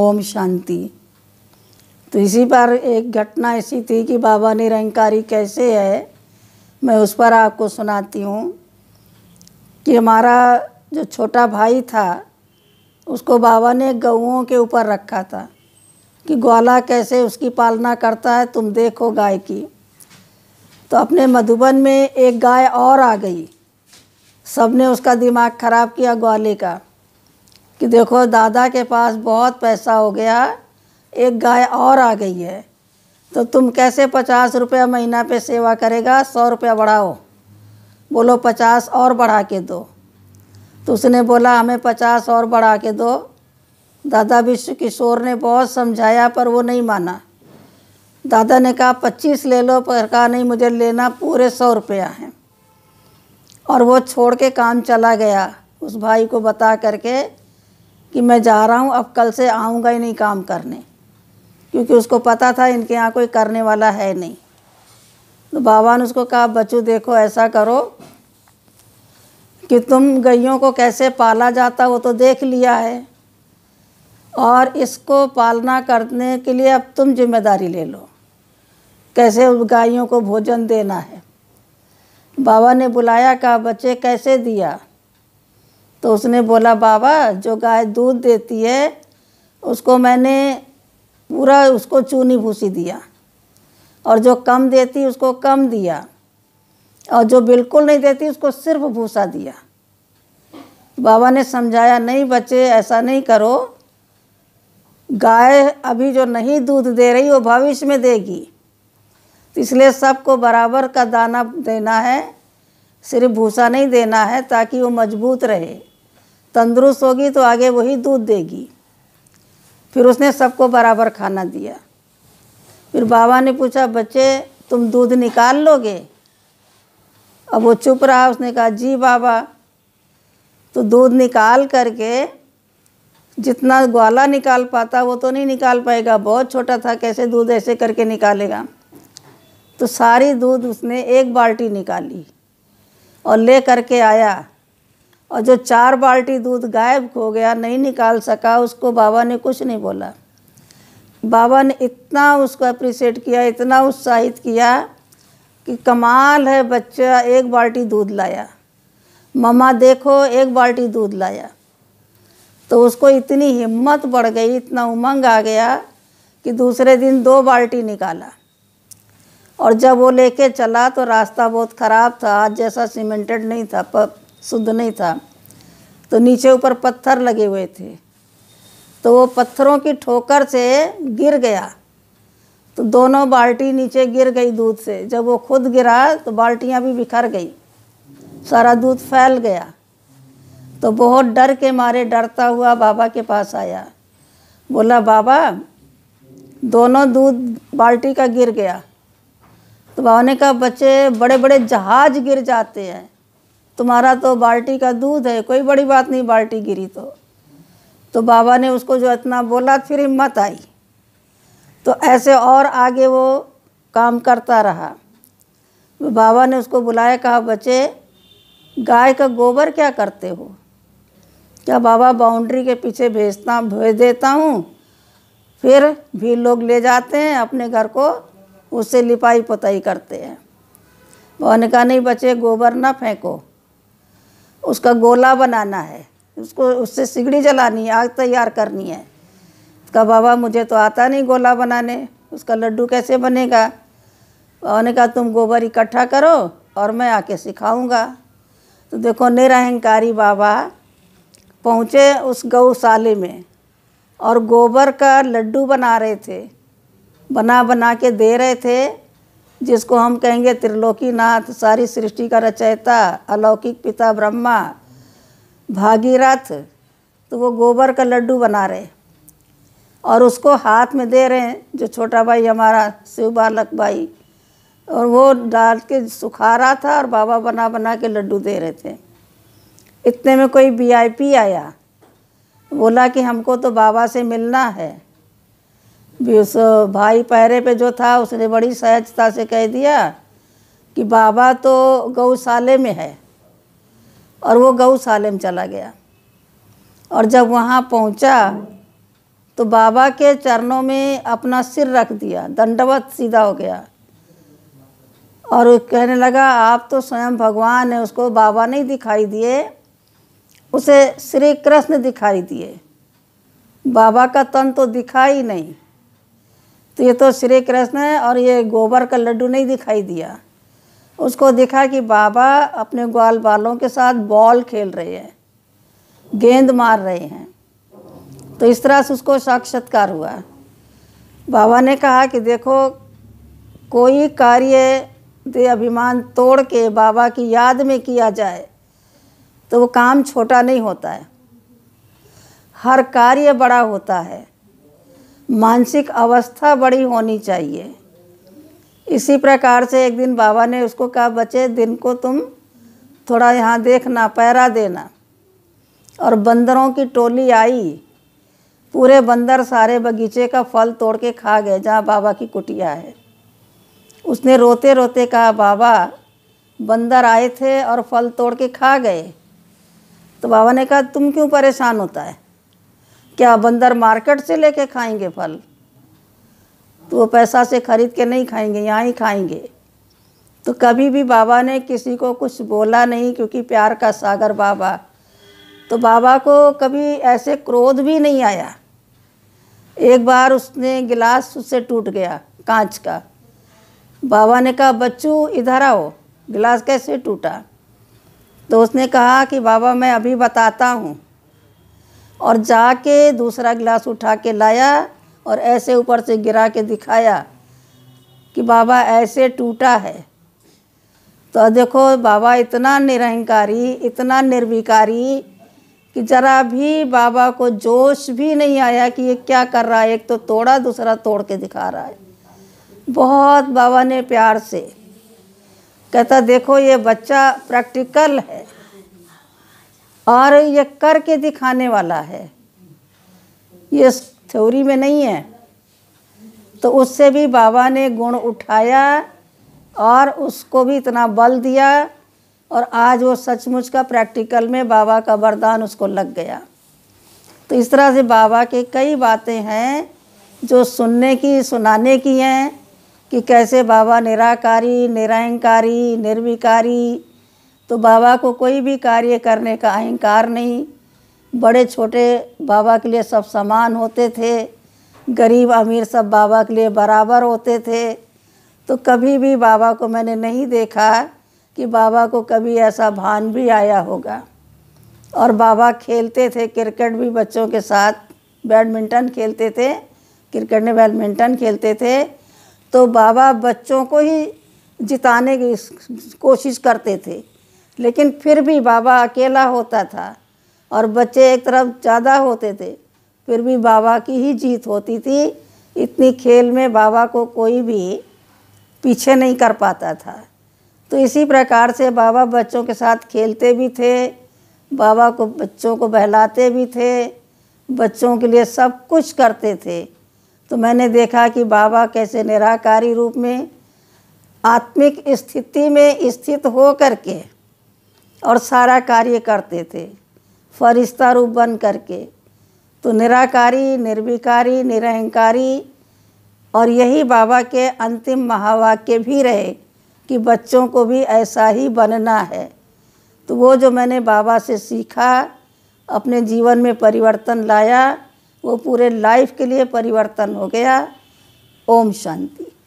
ओम शांति तो इसी पर एक घटना ऐसी थी कि बाबा निरंकारी कैसे है मैं उस पर आपको सुनाती हूँ कि हमारा जो छोटा भाई था उसको बाबा ने गऊँ के ऊपर रखा था कि ग्वाला कैसे उसकी पालना करता है तुम देखो गाय की तो अपने मधुबन में एक गाय और आ गई सब ने उसका दिमाग ख़राब किया ग्वाले का कि देखो दादा के पास बहुत पैसा हो गया एक गाय और आ गई है तो तुम कैसे पचास रुपया महीना पे सेवा करेगा सौ रुपया बढ़ाओ बोलो पचास और बढ़ा के दो तो उसने बोला हमें पचास और बढ़ा के दो दादा विश्व किशोर ने बहुत समझाया पर वो नहीं माना दादा ने कहा पच्चीस ले लो पर कहा नहीं मुझे लेना पूरे सौ रुपया हैं और वो छोड़ के काम चला गया उस भाई को बता करके कि मैं जा रहा हूँ अब कल से आऊँगा ही नहीं काम करने क्योंकि उसको पता था इनके यहाँ कोई करने वाला है नहीं तो बाबा ने उसको कहा बच्चों देखो ऐसा करो कि तुम गैयों को कैसे पाला जाता वो तो देख लिया है और इसको पालना करने के लिए अब तुम जिम्मेदारी ले लो कैसे उस गायों को भोजन देना है बाबा ने बुलाया कहा बच्चे कैसे दिया तो उसने बोला बाबा जो गाय दूध देती है उसको मैंने पूरा उसको चूनी भूसी दिया और जो कम देती उसको कम दिया और जो बिल्कुल नहीं देती उसको सिर्फ भूसा दिया बाबा ने समझाया नहीं बच्चे ऐसा नहीं करो गाय अभी जो नहीं दूध दे रही वो भविष्य में देगी इसलिए सबको बराबर का दाना देना है सिर्फ भूसा नहीं देना है ताकि वो मजबूत रहे तंदुरुस्त होगी तो आगे वही दूध देगी फिर उसने सबको बराबर खाना दिया फिर बाबा ने पूछा बच्चे तुम दूध निकाल लोगे अब वो चुप रहा उसने कहा जी बाबा तो दूध निकाल करके जितना ग्वाला निकाल पाता वो तो नहीं निकाल पाएगा बहुत छोटा था कैसे दूध ऐसे करके निकालेगा तो सारी दूध उसने एक बाल्टी निकाली और ले करके आया और जो चार बाल्टी दूध गायब हो गया नहीं निकाल सका उसको बाबा ने कुछ नहीं बोला बाबा ने इतना उसको अप्रिशिएट किया इतना उत्साहित किया कि कमाल है बच्चा एक बाल्टी दूध लाया ममा देखो एक बाल्टी दूध लाया तो उसको इतनी हिम्मत बढ़ गई इतना उमंग आ गया कि दूसरे दिन दो बाल्टी निकाला और जब वो लेके चला तो रास्ता बहुत ख़राब था आज जैसा सीमेंटेड नहीं था शुद्ध नहीं था तो नीचे ऊपर पत्थर लगे हुए थे तो वो पत्थरों की ठोकर से गिर गया तो दोनों बाल्टी नीचे गिर गई दूध से जब वो खुद गिरा तो बाल्टियाँ भी बिखर गई सारा दूध फैल गया तो बहुत डर के मारे डरता हुआ बाबा के पास आया बोला बाबा दोनों दूध बाल्टी का गिर गया तो बाबा ने कहा बच्चे बड़े बड़े जहाज गिर जाते हैं तुम्हारा तो बाल्टी का दूध है कोई बड़ी बात नहीं बाल्टी गिरी तो तो बाबा ने उसको जो इतना बोला फिर हिम्मत आई तो ऐसे और आगे वो काम करता रहा बाबा ने उसको बुलाया कहा बच्चे गाय का गोबर क्या करते हो क्या बाबा बाउंड्री के पीछे भेजता भेज देता हूँ फिर भी लोग ले जाते हैं अपने घर को उससे लिपाई पोताई करते हैं बाबा ने कहा नहीं बच्चे गोबर ना फेंको उसका गोला बनाना है उसको उससे सिगड़ी जलानी है आग तैयार करनी है उसका बाबा मुझे तो आता नहीं गोला बनाने उसका लड्डू कैसे बनेगा बाबा ने कहा तुम गोबर इकट्ठा करो और मैं आके सिखाऊंगा तो देखो निरहंकारी बाबा पहुँचे उस गौशाले में और गोबर का लड्डू बना रहे थे बना बना के दे रहे थे जिसको हम कहेंगे त्रिलोकीनाथ सारी सृष्टि का रचयिता अलौकिक पिता ब्रह्मा भागीरथ तो वो गोबर का लड्डू बना रहे और उसको हाथ में दे रहे हैं जो छोटा भाई हमारा शिव बालक भाई और वो डाल के सुखा रहा था और बाबा बना बना के लड्डू दे रहे थे इतने में कोई वीआईपी आया बोला कि हमको तो बाबा से मिलना है भी उस भाई पहरे पे जो था उसने बड़ी सहजता से कह दिया कि बाबा तो गौशाले में है और वो गौशाले में चला गया और जब वहाँ पहुँचा तो बाबा के चरणों में अपना सिर रख दिया दंडवत सीधा हो गया और कहने लगा आप तो स्वयं भगवान है उसको बाबा नहीं दिखाई दिए उसे श्री कृष्ण दिखाई दिए बाबा का तन तो दिखा ही नहीं तो ये तो श्री कृष्ण है और ये गोबर का लड्डू नहीं दिखाई दिया उसको दिखा कि बाबा अपने ग्वाल बालों के साथ बॉल खेल रहे हैं गेंद मार रहे हैं तो इस तरह से उसको साक्षात्कार हुआ बाबा ने कहा कि देखो कोई कार्य दे अभिमान तोड़ के बाबा की याद में किया जाए तो वो काम छोटा नहीं होता है हर कार्य बड़ा होता है मानसिक अवस्था बड़ी होनी चाहिए इसी प्रकार से एक दिन बाबा ने उसको कहा बच्चे दिन को तुम थोड़ा यहाँ देखना पैरा देना और बंदरों की टोली आई पूरे बंदर सारे बगीचे का फल तोड़ के खा गए जहाँ बाबा की कुटिया है उसने रोते रोते कहा बाबा बंदर आए थे और फल तोड़ के खा गए तो बाबा ने कहा तुम क्यों परेशान होता है क्या बंदर मार्केट से लेके खाएंगे फल तो वो पैसा से खरीद के नहीं खाएंगे यहाँ ही खाएंगे तो कभी भी बाबा ने किसी को कुछ बोला नहीं क्योंकि प्यार का सागर बाबा तो बाबा को कभी ऐसे क्रोध भी नहीं आया एक बार उसने गिलास उससे टूट गया कांच का बाबा ने कहा बच्चू इधर आओ गिलास कैसे टूटा तो उसने कहा कि बाबा मैं अभी बताता हूँ और जाके दूसरा गिलास उठा के लाया और ऐसे ऊपर से गिरा के दिखाया कि बाबा ऐसे टूटा है तो देखो बाबा इतना निरहंकारी इतना निर्विकारी कि जरा भी बाबा को जोश भी नहीं आया कि ये क्या कर रहा है एक तो तोड़ा दूसरा तोड़ के दिखा रहा है बहुत बाबा ने प्यार से कहता देखो ये बच्चा प्रैक्टिकल है और ये करके दिखाने वाला है ये थ्योरी में नहीं है तो उससे भी बाबा ने गुण उठाया और उसको भी इतना बल दिया और आज वो सचमुच का प्रैक्टिकल में बाबा का वरदान उसको लग गया तो इस तरह से बाबा के कई बातें हैं जो सुनने की सुनाने की हैं कि कैसे बाबा निराकारी निरंकारी निर्विकारी तो बाबा को कोई भी कार्य करने का अहंकार नहीं बड़े छोटे बाबा के लिए सब समान होते थे गरीब अमीर सब बाबा के लिए बराबर होते थे तो कभी भी बाबा को मैंने नहीं देखा कि बाबा को कभी ऐसा भान भी आया होगा और बाबा खेलते थे क्रिकेट भी बच्चों के साथ बैडमिंटन खेलते थे क्रिकेट में बैडमिंटन खेलते थे तो बाबा बच्चों को ही जिताने की कोशिश करते थे लेकिन फिर भी बाबा अकेला होता था और बच्चे एक तरफ ज़्यादा होते थे फिर भी बाबा की ही जीत होती थी इतनी खेल में बाबा को कोई भी पीछे नहीं कर पाता था तो इसी प्रकार से बाबा बच्चों के साथ खेलते भी थे बाबा को बच्चों को बहलाते भी थे बच्चों के लिए सब कुछ करते थे तो मैंने देखा कि बाबा कैसे निराकारी रूप में आत्मिक स्थिति में स्थित हो करके और सारा कार्य करते थे फरिश्ता रूप बन करके तो निराकारी निर्विकारी निरहंकारी और यही बाबा के अंतिम महावाक्य भी रहे कि बच्चों को भी ऐसा ही बनना है तो वो जो मैंने बाबा से सीखा अपने जीवन में परिवर्तन लाया वो पूरे लाइफ के लिए परिवर्तन हो गया ओम शांति